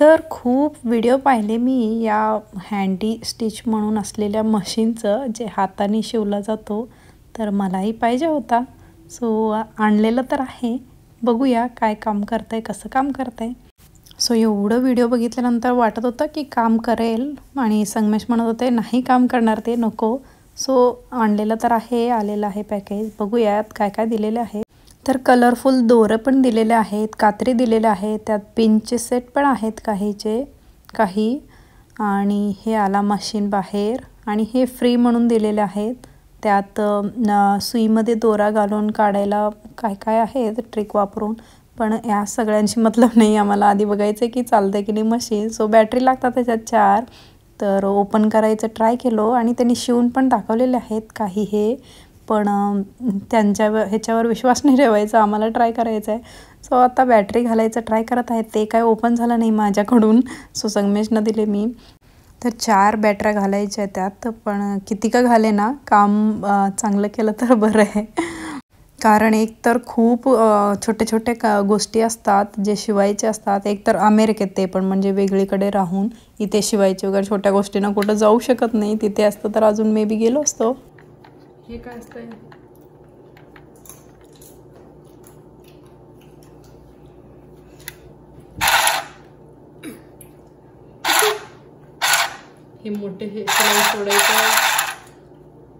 तर खूप व्हिडिओ पाहिले मी या हँडी स्टिच म्हणून असलेल्या मशीनचं जे हाताने शिवला जातो तर मलाही पाहिजे होता सो आणलेलं तर आहे बघूया काय काम करत आहे कसं काम करत आहे सो एवढं व्हिडिओ बघितल्यानंतर वाटत होतं की काम करेल आणि संगमेश म्हणत होते नाही काम करणार ते नको सो आणलेलं तर आहे आलेलं आहे पॅकेज बघूयात काय काय दिलेलं आहे तर कलरफुल दोरं पण दिलेले आहेत कात्री दिलेले आहेत त्यात पिनचे सेट पण आहेत काहीचे काही आणि हे आला मशीन बाहेर आणि हे फ्री म्हणून दिलेले आहेत त्यात सुईमध्ये दोरा घालून काढायला काय काय आहे ट्रिक वापरून पण या सगळ्यांशी मतलब नाही आम्हाला आधी बघायचं आहे की चालते की नाही मशीन सो बॅटरी लागतात त्याच्यात चार तर ओपन करायचं ट्राय केलो आणि त्यांनी शिवून पण दाखवलेले आहेत काही हे पण अं, त्यांच्या ह्याच्यावर विश्वास नाही ठेवायचा आम्हाला ट्राय करायचा आहे सो आता बॅटरी घालायचं ट्राय करत आहेत ते काय ओपन झालं नाही माझ्याकडून सो संगमेशनं दिले मी तर चार बॅटऱ्या घालायच्या त्यात पण किती का घाले ना काम अं, चांगलं केलं तर बरं आहे कारण एक तर खूप अं, छोटे छोटे का गोष्टी असतात जे शिवायचे असतात एक तर अमेरिकेत ते पण म्हणजे वेगळीकडे राहून इथे शिवायचे वगैरे छोट्या गोष्टींना कुठं जाऊ शकत नाही तिथे असतं तर अजून मे बी गेलो असतो ये का इसका है मोटे थोडा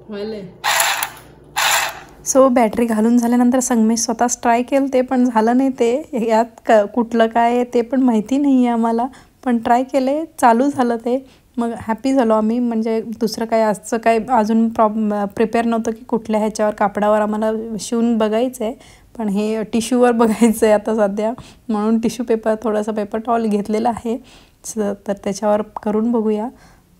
व्हायल आहे सो बॅटरी घालून झाल्यानंतर संगमेश स्वतःच ट्राय केलं ते पण झालं नाही ते यात क कुठलं काय ते पण माहिती नाही आहे आम्हाला पण ट्राय केले चालू झालं मग हॅपी झालो आम्ही म्हणजे दुसरं काय असं काय अजून प्रॉब प्रिपेअर नव्हतं की कुठल्या ह्याच्यावर कापडावर आम्हाला शिवून बघायचं आहे पण हे टिश्यूवर बघायचं आहे आता सध्या म्हणून टिश्यू पेपर थोडासा पेपर टॉल घेतलेला आहे तर त्याच्यावर करून बघूया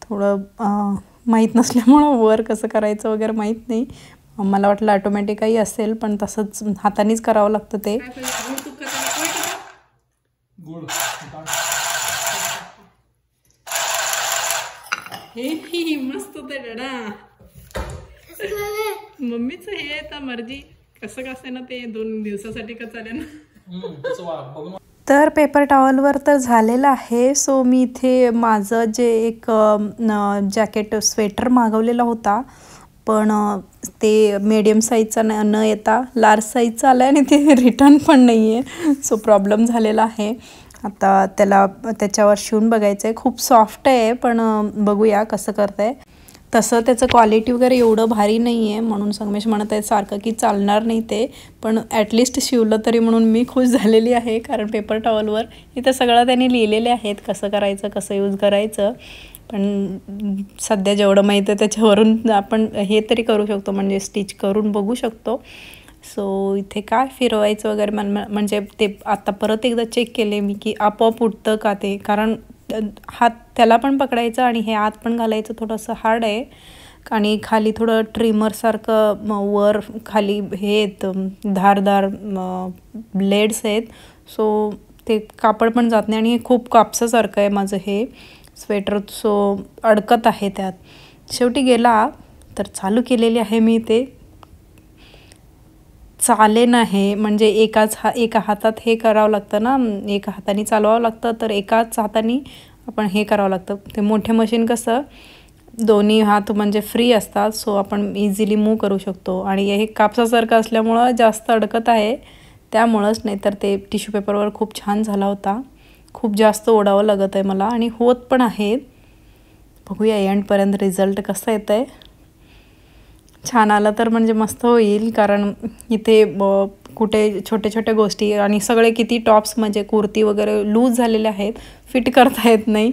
थोडं माहीत नसल्यामुळं वर कसं करायचं वगैरे माहीत नाही मला वाटलं ऑटोमॅटिकही असेल पण तसंच हातानेच करावं लागतं ते हे मस्त होते हे आता मर्जी कसं कसं ना ते दोन दिवसासाठी का चालेल ना तर पेपर टॉवलवर तर झालेलं आहे सो मी इथे माझं जे एक जॅकेट स्वेटर मागवलेला होता पण ते मीडियम साईजचा न न येता लार्ज साईजचा आलाय आणि ते रिटर्न पण नाही आहे सो प्रॉब्लेम झालेला आहे आता त्याला त्याच्यावर शिवून बघायचं आहे खूप सॉफ्ट आहे पण बघूया कसं करत आहे तसं त्याचं क्वालिटी वगैरे एवढं भारी नाही आहे म्हणून संगमेश म्हणत आहे सारखं की चालणार नाही ते पण ॲटलिस्ट शिवलं तरी म्हणून मी खुश झालेली आहे कारण पेपर टॉवलवर इथं सगळं त्यांनी लिहिलेले आहेत कसं करायचं कसं यूज करायचं पण सध्या जेवढं माहीत आहे त्याच्यावरून आपण हे तरी करू शकतो म्हणजे स्टिच करून बघू शकतो सो इथे का फिरवायचं वगैरे मन म्हणजे ते आत्ता परत एकदा चेक केले मी की आपोआप उठतं का ते कारण हात त्याला पण पकडायचं आणि हे आत पण घालायचं थोडंसं हार्ड आहे आणि खाली थोडं ट्रिमरसारखं वर खाली हे येतं धारदार ब्लेड्स आहेत सो ते कापड पण जात नाही आणि खूप कापसासारखं आहे माझं हे स्वेटर सो अडकत आहे त्यात शेवटी गेला तर चालू केलेली आहे मी ते चाले ना हे म्हणजे एकाच हा एका हातात हे करावं लागतं ना एक हाताने चालवावं लागतं तर एकाच हाताने आपण हे करावं लागतं ते मोठे मशीन कसं दोन्ही हात म्हणजे फ्री असतात सो आपण इझिली मूव करू शकतो आणि हे कापसासारखं असल्यामुळं जास्त अडकत आहे त्यामुळंच नाही तर ते टिश्यू पेपरवर खूप छान झाला होता खूप जास्त ओढावं लागत आहे मला आणि होत पण आहेत बघूया एंडपर्यंत रिझल्ट कसा येतं आहे छान आला तर म्हणजे मस्त होईल कारण इथे कुठे छोट्या छोट्या गोष्टी आणि सगळे किती टॉप्स म्हणजे कुर्ती वगैरे लूज झालेले आहेत फिट करता येत नाही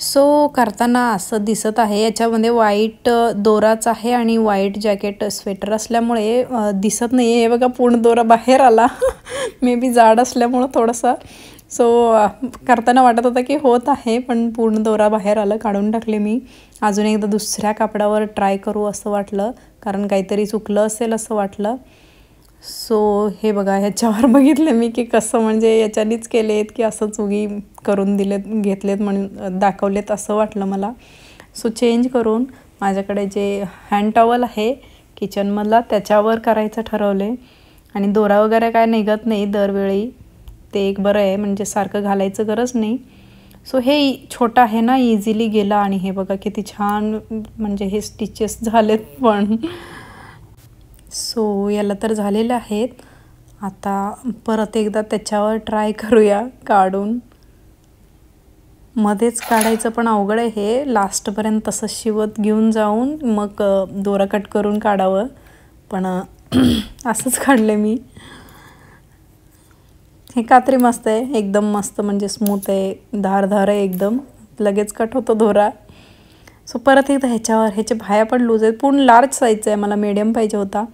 सो करताना असं दिसत आहे याच्यामध्ये वाईट दोराच आहे आणि वाईट जॅकेट स्वेटर असल्यामुळे दिसत नाही आहे हे बघा पूर्ण दोरा बाहेर आला मे बी जाड असल्यामुळं थोडासा सो uh, करताना वाटत होता की होत आहे पण पूर्ण दोरा बाहेर आलं काढून टाकले मी अजून एकदा दुसऱ्या कापडावर ट्राय करू असं वाटलं कारण काहीतरी चुकलं असेल असं वाटलं सो हे बघा ह्याच्यावर बघितलं मी की कसं म्हणजे याच्यानीच केले आहेत की असंच उगी करून दिलेत घेतलेत म्हणून अं, दाखवलेत असं वाटलं मला सो चेंज करून माझ्याकडे जे हँड टॉवल आहे किचनमधला त्याच्यावर करायचं ठरवले आणि दोरा वगैरे काय निघत नाही दरवेळी ते एक बरं आहे म्हणजे सारखं घालायचं गरज नाही सो हे छोटा आहे ना इझिली गेला आणि हे बघा किती छान म्हणजे हे स्टिचेस झालेत पण सो याला तर झालेले आहेत आता परत एकदा त्याच्यावर ट्राय करूया काढून मध्येच काढायचं पण अवघड आहे हे लास्टपर्यंत तसं शिवत घेऊन जाऊन मग दोरा कट करून काढावं पण असंच काढले मी हे कात्री मस्त है एकदम मस्त म्हणजे स्मूथ है धार धार है एकदम लगे कट होतो धोरा सो पर एकदा ह्याच्यावर ह्याच्या बाया पण पूर्ण लार्ज साइज है मैं मीडियम पाइजे होता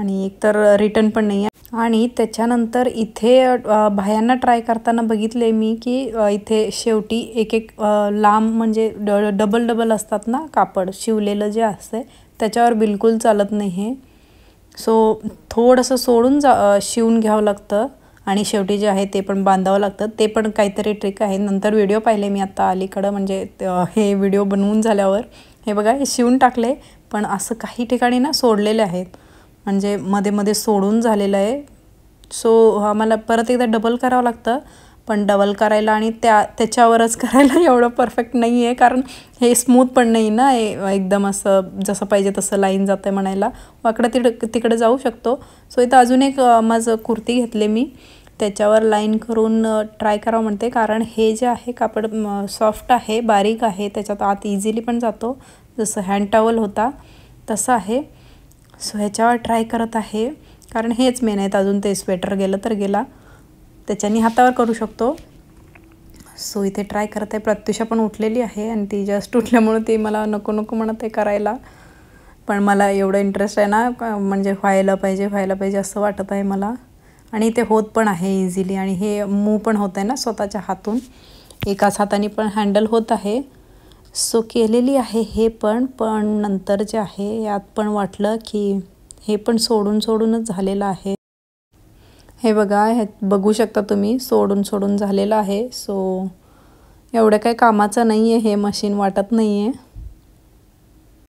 आणि एकतर रिटर्न पण तर आहे आणि त्याच्यानंतर इथे बायांना ट्राय करताना बघितले मी की इथे शेवटी एक एक लांब मजे ड डबल डबल आता ना कापड शिवले जे असते त्याच्यावर बिलकुल चलत नहीं है सो थोड़स सोड़न जा शिवून घ्यावं लागतं आणि शेवटी जे है तो पण बांधावं लागतं ते पण ट्रिक है नंतर वीडियो पाहिले मैं आता अलीकड़े म्हणजे अं, हे व्हिडिओ बनवून झाल्यावर हे टाकले पण असं काही ठिकाणी ना सोड़े हैं म्हणजे मध्ये मध्ये सोडून झालेलं सो आम्हाला परत एकदा डबल कराव लगता पण डबल करायला आणि त्या त्याच्यावरच करायला एवढं परफेक्ट नाही आहे कारण हे स्मूथ पण नाही ना एकदम असं जसं पाहिजे तसं लाईन जातं आहे म्हणायला वाकडं तिकडं तिकडे जाऊ शकतो सो इथं अजून एक माझं कुर्ती घेतले मी त्याच्यावर लाईन करून ट्राय करावं म्हणते कारण हे जे आहे कापड सॉफ्ट आहे बारीक आहे त्याच्यात आत इझिली पण जातो जसं हँड टॉवल होता तसं आहे सो ह्याच्यावर ट्राय करत आहे कारण हेच मेन आहेत अजून ते स्वेटर गेलं तर गेला त्याच्यानी हातावर करू शकतो सो इथे ट्राय करत आहे प्रत्युषा पण उठलेली आहे आणि ती जस्ट उठल्यामुळं ती मला नको नको म्हणत आहे करायला पण मला एवढं इंटरेस्ट आहे ना म्हणजे व्हायला पाहिजे व्हायला पाहिजे असं वाटत आहे मला आणि ते होत पण आहे इझिली आणि हे मूव पण होत आहे ना स्वतःच्या हातून एकाच हाताने पण हँडल होत आहे सो केलेली आहे हे पण पण नंतर जे आहे यात पण वाटलं की हे पण सोडून सोडूनच झालेलं आहे हे बघा हे बघू शकता तुम्ही सोडून सोडून झालेलं आहे सो एवढं काही कामाचं नाही आहे हे मशीन वाटत नाही आहे